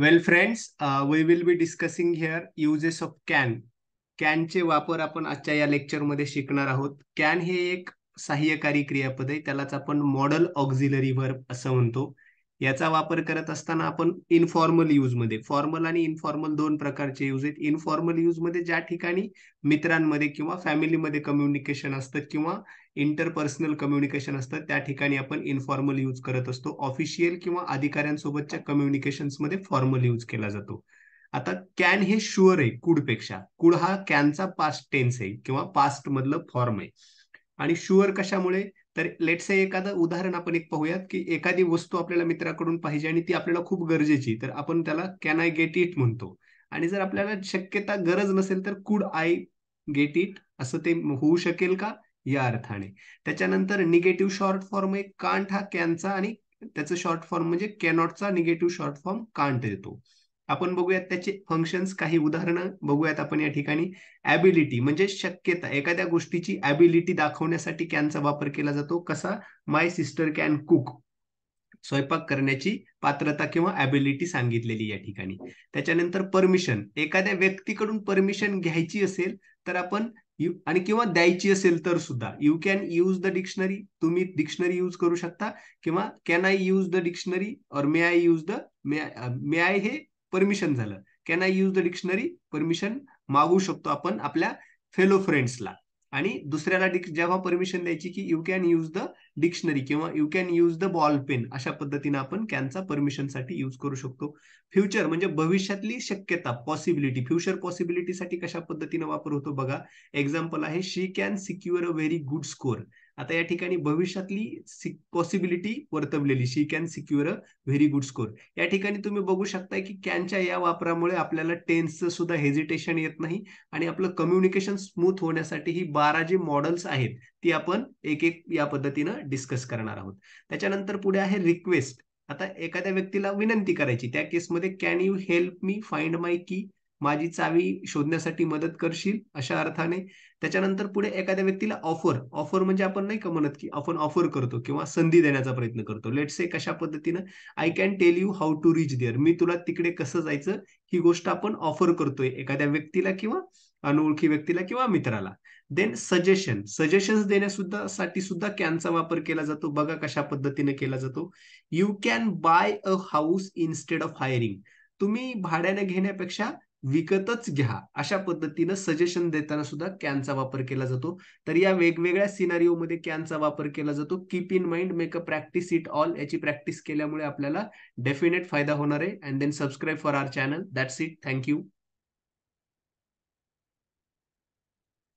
well friends we will be discussing here uses of can can वापर आपण आजच्या या लेक्चरमध्ये शिकणार आहोत कॅन हे एक सहाय्यकारी क्रियापद आहे त्यालाच आपण मॉडल ऑक्झिलरी वर्ब असं म्हणतो याचा वापर करत असताना आपण इनफॉर्मल मध्ये फॉर्मल आणि इनफॉर्मल दोन प्रकारचे यूज आहेत इनफॉर्मल मध्ये ज्या ठिकाणी मित्रांमध्ये किंवा फॅमिलीमध्ये कम्युनिकेशन असतं किंवा इंटरपर्सनल कम्युनिकेशन असतं त्या ठिकाणी आपण इनफॉर्मल यूज करत असतो ऑफिशियल किंवा अधिकाऱ्यांसोबतच्या कम्युनिकेशन्समध्ये फॉर्मल यूज केला जातो आता कॅन हे शुअर आहे कुडपेक्षा कुड हा कॅनचा पास्ट टेन्स आहे किंवा पास्ट मधलं फॉर्म आहे आणि शुअर कशामुळे तर लेटसे एखादं उदाहरण आपण एक पाहूयात की एखादी वस्तू आपल्याला मित्राकडून पाहिजे आणि ती आपल्याला खूप गरजेची तर आपण त्याला कॅन आय गेट इट म्हणतो आणि जर आपल्याला शक्यता गरज नसेल तर कुड आय गेट इट असं ते होऊ शकेल का या अर्थाने त्याच्यानंतर निगेटिव्ह शॉर्ट फॉर्म एक कांट हा कॅनचा आणि त्याचं शॉर्ट फॉर्म म्हणजे कॅनॉटचा निगेटिव्ह शॉर्ट फॉर्म कांट येतो आपण बघूयात त्याचे फंक्शन्स काही उदाहरणं बघूयात आपण या ठिकाणी ऍबिलिटी म्हणजे शक्यता एखाद्या गोष्टीची ऍबिलिटी दाखवण्यासाठी कॅनचा वापर केला जातो कसा माय सिस्टर कॅन कुक स्वयंपाक करण्याची पात्रता किंवा ऍबिलिटी सांगितलेली या ठिकाणी त्याच्यानंतर परमिशन एखाद्या व्यक्तीकडून परमिशन घ्यायची असेल तर आपण आणि किंवा द्यायची असेल तर सुद्धा you can use the dictionary तुम्ही डिक्शनरी यूज करू शकता किंवा can I use the dictionary or may I use the may I हे परमिशन झालं can I use the dictionary permission मागू शकतो आपण आपल्या फेलो फ्रेंड्सला आणि दुसऱ्याला जेव्हा परमिशन द्यायची की you can use the dictionary किंवा you can use the ball pen अशा पद्धतीने आपण कॅनचा परमिशनसाठी युज करू शकतो फ्युचर म्हणजे भविष्यातली शक्यता पॉसिबिलिटी फ्युचर पॉसिबिलिटीसाठी कशा पद्धतीने वापर होतो बघा एक्झाम्पल आहे she can secure a very good score आता या ठिकाणी भविष्यातली पॉसिबिलिटी वर्तवलेली she can secure a very good score या ठिकाणी तुम्ही बघू शकता की कॅनच्या या वापरामुळे आपल्याला टेन्सचं सुद्धा हेजिटेशन येत नाही आणि आपलं कम्युनिकेशन स्मूथ होण्यासाठी ही बारा जे मॉडेल्स आहेत ती आपण एक एक या पद्धतीनं डिस्कस करणार आहोत त्याच्यानंतर पुढे आहे रिक्वेस्ट आता एखाद्या व्यक्तीला विनंती करायची त्या केसमध्ये can you help me find my key माझी चावी शोधण्यासाठी मदत करशील अशा अर्थाने त्याच्यानंतर पुढे एखाद्या व्यक्तीला ऑफर ऑफर म्हणजे आपण नाही का म्हणत की आपण ऑफर करतो किंवा संधी देण्याचा प्रयत्न करतो लेट से कशा पद्धतीनं I can tell you how to reach there मी तुला तिकडे कसं जायचं ही गोष्ट आपण ऑफर करतोय एखाद्या व्यक्तीला किंवा अनोळखी व्यक्तीला किंवा मित्राला देन सजेशन सजेशन्स देण्यासुद्धा साठी सुद्धा कॅनचा वापर केला जातो बघा कशा पद्धतीने केला जातो you can buy a house instead of hiring तुम्ही भाड्याने घेण्यापेक्षा विकतच घ्या अशा पद्धतीनं सजेशन देताना सुद्धा कॅनचा वापर केला जातो तर या वेगवेगळ्या सिनारीओ मध्ये कॅनचा वापर केला जातो keep in mind make a practice it all याची प्रॅक्टिस केल्यामुळे आपल्याला डेफिनेट फायदा होणार आहे and then subscribe for our channel that's it thank you